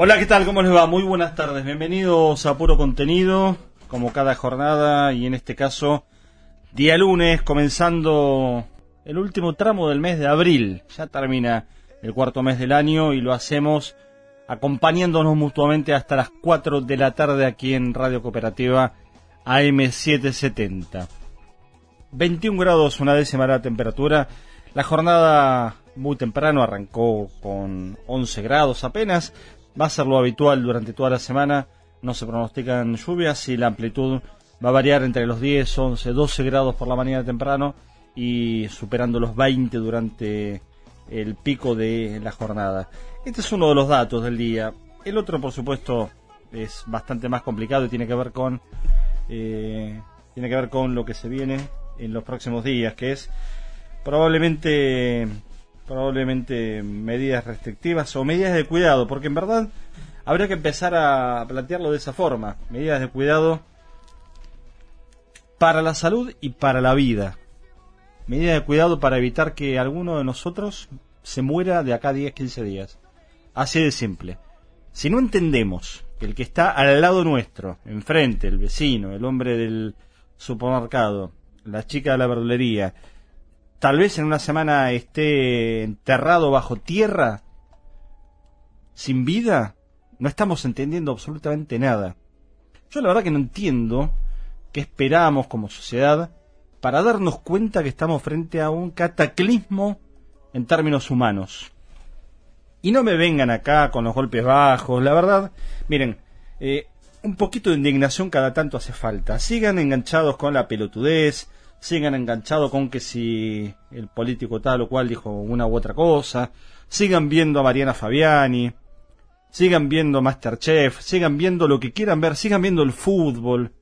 Hola, ¿qué tal? ¿Cómo les va? Muy buenas tardes. Bienvenidos a Puro Contenido, como cada jornada y en este caso día lunes, comenzando el último tramo del mes de abril. Ya termina el cuarto mes del año y lo hacemos acompañándonos mutuamente hasta las 4 de la tarde aquí en Radio Cooperativa AM770. 21 grados, una décima la temperatura. La jornada muy temprano arrancó con 11 grados apenas, va a ser lo habitual durante toda la semana. No se pronostican lluvias y la amplitud va a variar entre los 10, 11, 12 grados por la mañana temprano y superando los 20 durante el pico de la jornada. Este es uno de los datos del día. El otro, por supuesto, es bastante más complicado y tiene que ver con eh, tiene que ver con lo que se viene en los próximos días, que es probablemente probablemente medidas restrictivas o medidas de cuidado, porque en verdad habría que empezar a plantearlo de esa forma, medidas de cuidado para la salud y para la vida, medidas de cuidado para evitar que alguno de nosotros se muera de acá 10, 15 días. Así de simple. Si no entendemos que el que está al lado nuestro, enfrente, el vecino, el hombre del supermercado, la chica de la verdulería, tal vez en una semana esté enterrado bajo tierra, sin vida, no estamos entendiendo absolutamente nada. Yo la verdad que no entiendo qué esperamos como sociedad para darnos cuenta que estamos frente a un cataclismo en términos humanos. Y no me vengan acá con los golpes bajos, la verdad, miren, eh, un poquito de indignación cada tanto hace falta. Sigan enganchados con la pelotudez, sigan enganchados con que si el político tal o cual dijo una u otra cosa, sigan viendo a Mariana Fabiani, sigan viendo Masterchef, sigan viendo lo que quieran ver, sigan viendo el fútbol.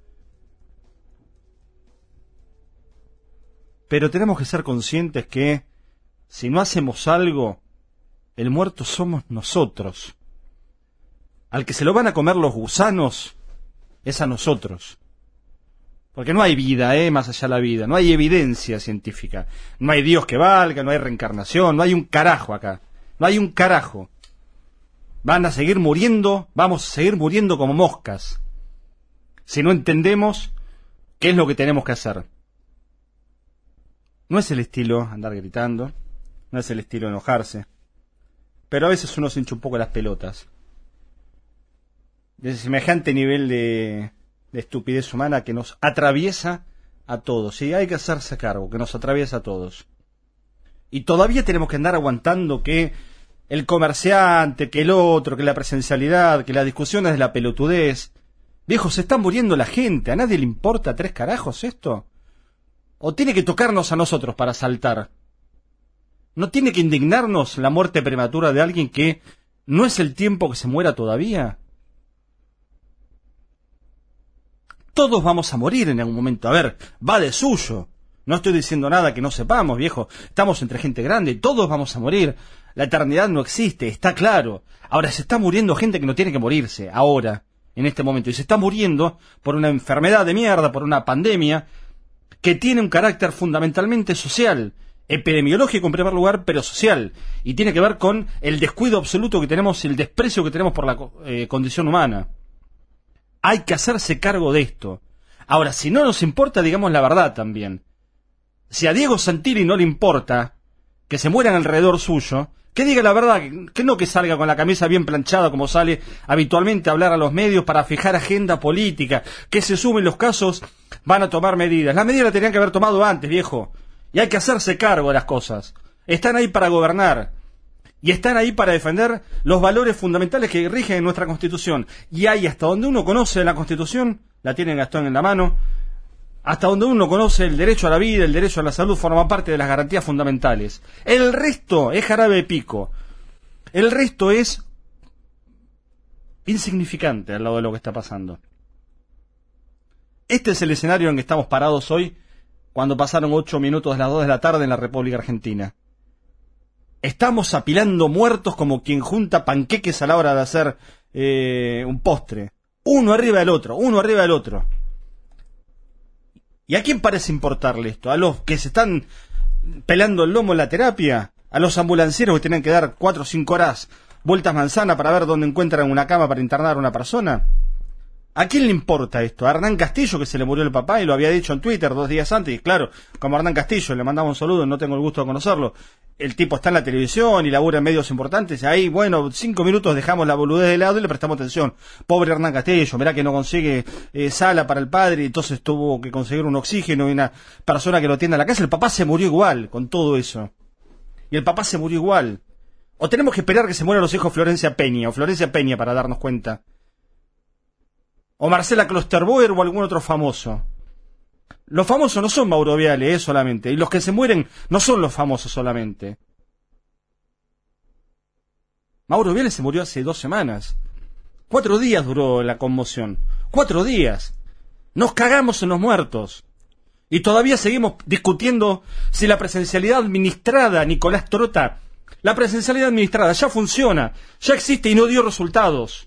Pero tenemos que ser conscientes que si no hacemos algo, el muerto somos nosotros. Al que se lo van a comer los gusanos es a nosotros. Porque no hay vida, ¿eh? más allá de la vida, no hay evidencia científica, no hay Dios que valga, no hay reencarnación, no hay un carajo acá, no hay un carajo. Van a seguir muriendo, vamos a seguir muriendo como moscas, si no entendemos qué es lo que tenemos que hacer. No es el estilo andar gritando, no es el estilo enojarse, pero a veces uno se hincha un poco las pelotas. Desde semejante nivel de, estupidez humana que nos atraviesa a todos. Y hay que hacerse cargo, que nos atraviesa a todos. Y todavía tenemos que andar aguantando que el comerciante, que el otro, que la presencialidad, que las discusiones de la pelotudez. Viejo, se están muriendo la gente, a nadie le importa tres carajos esto. O tiene que tocarnos a nosotros para saltar. ¿No tiene que indignarnos la muerte prematura de alguien que no es el tiempo que se muera todavía? Todos vamos a morir en algún momento. A ver, va de suyo. No estoy diciendo nada que no sepamos, viejo. Estamos entre gente grande, todos vamos a morir. La eternidad no existe, está claro. Ahora se está muriendo gente que no tiene que morirse, ahora, en este momento. Y se está muriendo por una enfermedad de mierda, por una pandemia, que tiene un carácter fundamentalmente social epidemiológico en primer lugar, pero social, y tiene que ver con el descuido absoluto que tenemos y el desprecio que tenemos por la eh, condición humana. Hay que hacerse cargo de esto. Ahora, si no nos importa, digamos la verdad también. Si a Diego Santilli no le importa que se mueran alrededor suyo, que diga la verdad, que no que salga con la camisa bien planchada como sale habitualmente a hablar a los medios para fijar agenda política, que se sumen los casos, van a tomar medidas. Las medidas las tenían que haber tomado antes, viejo. Y hay que hacerse cargo de las cosas. Están ahí para gobernar y están ahí para defender los valores fundamentales que rigen nuestra Constitución. Y ahí, hasta donde uno conoce la Constitución, la tiene Gastón en la mano, hasta donde uno conoce el derecho a la vida, el derecho a la salud, forma parte de las garantías fundamentales. El resto es jarabe de pico. El resto es insignificante al lado de lo que está pasando. Este es el escenario en que estamos parados hoy, cuando pasaron ocho minutos a las dos de la tarde en la República Argentina. Estamos apilando muertos como quien junta panqueques a la hora de hacer eh, un postre. Uno arriba del otro, uno arriba del otro. ¿Y a quién parece importarle esto? ¿A los que se están pelando el lomo en la terapia? ¿A los ambulancieros que tienen que dar cuatro o cinco horas vueltas manzana para ver dónde encuentran una cama para internar a una persona? ¿A quién le importa esto? A Hernán Castillo, que se le murió el papá y lo había dicho en Twitter dos días antes. Y claro, como Hernán Castillo, le mandaba un saludo, no tengo el gusto de conocerlo. El tipo está en la televisión y labura en medios importantes. Ahí, bueno, cinco minutos dejamos la boludez de lado y le prestamos atención. Pobre Hernán Castillo, mirá que no consigue eh, sala para el padre, Y entonces tuvo que conseguir un oxígeno y una persona que lo tienda en la casa. El papá se murió igual con todo eso. Y el papá se murió igual. O tenemos que esperar que se mueran los hijos Florencia Peña o Florencia Peña para darnos cuenta o Marcela Klosterboer o algún otro famoso. Los famosos no son Mauro Viale eh, solamente, y los que se mueren no son los famosos solamente. Mauro Viale se murió hace dos semanas. Cuatro días duró la conmoción. Cuatro días. Nos cagamos en los muertos. Y todavía seguimos discutiendo si la presencialidad administrada, Nicolás Trota, la presencialidad administrada ya funciona, ya existe y no dio resultados.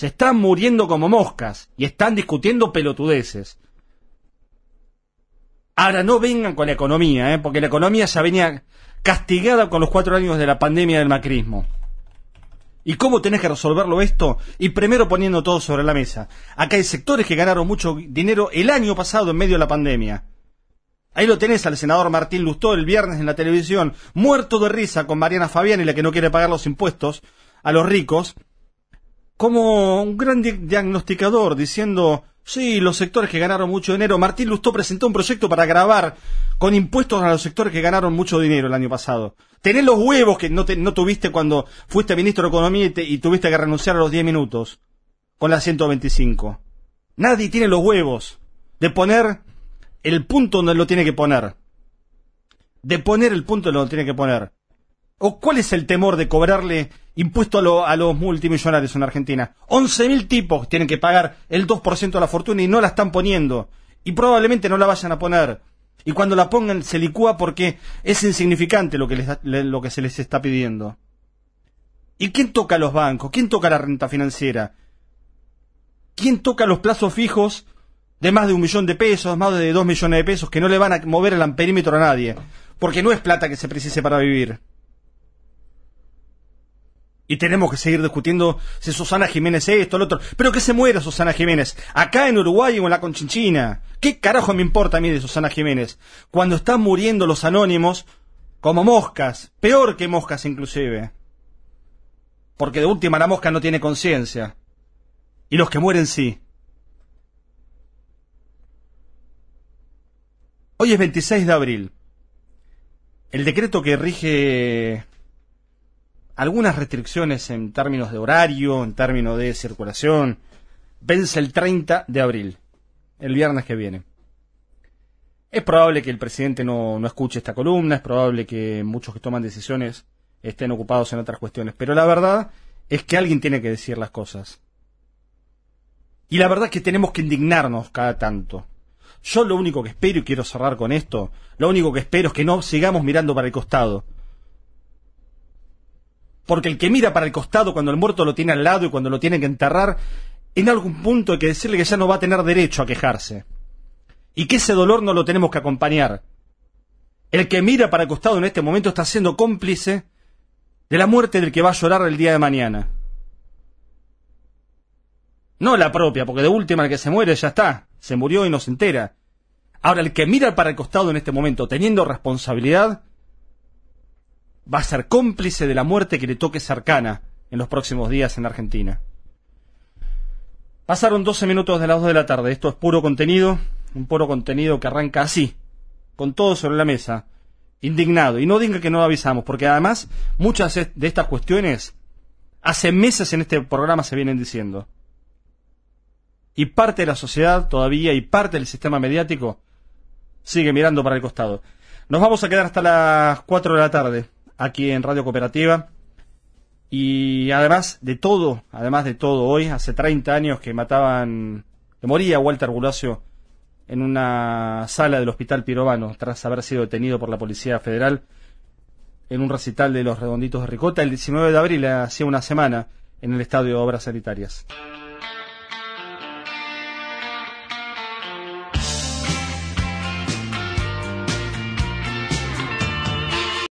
Se están muriendo como moscas y están discutiendo pelotudeces. Ahora no vengan con la economía, ¿eh? porque la economía ya venía castigada con los cuatro años de la pandemia del macrismo. ¿Y cómo tenés que resolverlo esto? Y primero poniendo todo sobre la mesa. Acá hay sectores que ganaron mucho dinero el año pasado en medio de la pandemia. Ahí lo tenés al senador Martín Lustó el viernes en la televisión, muerto de risa con Mariana Fabián y la que no quiere pagar los impuestos a los ricos, como un gran diagnosticador diciendo, sí, los sectores que ganaron mucho dinero. Martín Lustó presentó un proyecto para grabar con impuestos a los sectores que ganaron mucho dinero el año pasado. Tenés los huevos que no, tuviste cuando fuiste ministro de Economía y, y tuviste que renunciar a los 10 minutos con la 125. Nadie tiene los huevos de poner el punto donde lo tiene que poner. De poner el punto donde lo tiene que poner. ¿O cuál es el temor de cobrarle impuesto a, los multimillonarios en Argentina. 11.000 tipos tienen que pagar el 2% de la fortuna y no la están poniendo. Y probablemente no la vayan a poner. Y cuando la pongan se licúa porque es insignificante lo que, lo que se les está pidiendo. ¿Y quién toca los bancos? ¿Quién toca la renta financiera? ¿Quién toca los plazos fijos de más de un millón de pesos, más de dos millones de pesos, que no le van a mover el amperímetro a nadie? Porque no es plata que se precise para vivir. Y tenemos que seguir discutiendo si Susana Jiménez esto, o el otro. Pero que se muera Susana Jiménez. Acá en Uruguay o en la Conchinchina. ¿Qué carajo me importa a mí de Susana Jiménez? Cuando están muriendo los anónimos como moscas. Peor que moscas inclusive. Porque de última la mosca no tiene conciencia. Y los que mueren sí. Hoy es 26 de abril. El decreto que rige algunas restricciones en términos de horario, en términos de circulación. Vence el 30 de abril, el viernes que viene. Es probable que el presidente no, no escuche esta columna, es probable que muchos que toman decisiones estén ocupados en otras cuestiones, pero la verdad es que alguien tiene que decir las cosas. Y la verdad es que tenemos que indignarnos cada tanto. Yo lo único que espero, y quiero cerrar con esto, lo único que espero es que no sigamos mirando para el costado. Porque el que mira para el costado cuando el muerto lo tiene al lado y cuando lo tiene que enterrar, en algún punto hay que decirle que ya no va a tener derecho a quejarse. Y que ese dolor no lo tenemos que acompañar. El que mira para el costado en este momento está siendo cómplice de la muerte del que va a llorar el día de mañana. No la propia, porque de última el que se muere ya está, se murió y no se entera. Ahora, el que mira para el costado en este momento, teniendo responsabilidad, va a ser cómplice de la muerte que le toque cercana en los próximos días en Argentina. Pasaron 12 minutos de las 2 de la tarde. Esto es puro contenido, un puro contenido que arranca así, con todo sobre la mesa, indignado. Y no diga que no avisamos, porque además muchas de estas cuestiones hace meses en este programa se vienen diciendo. Y parte de la sociedad todavía y parte del sistema mediático sigue mirando para el costado. Nos vamos a quedar hasta las 4 de la tarde aquí en Radio Cooperativa. Y además de todo, además de todo, hoy, hace 30 años que mataban, que moría Walter Gulacio en una sala del Hospital Pirovano, tras haber sido detenido por la Policía Federal en un recital de los Redonditos de Ricota el 19 de abril, hacía una semana, en el Estadio de Obras Sanitarias.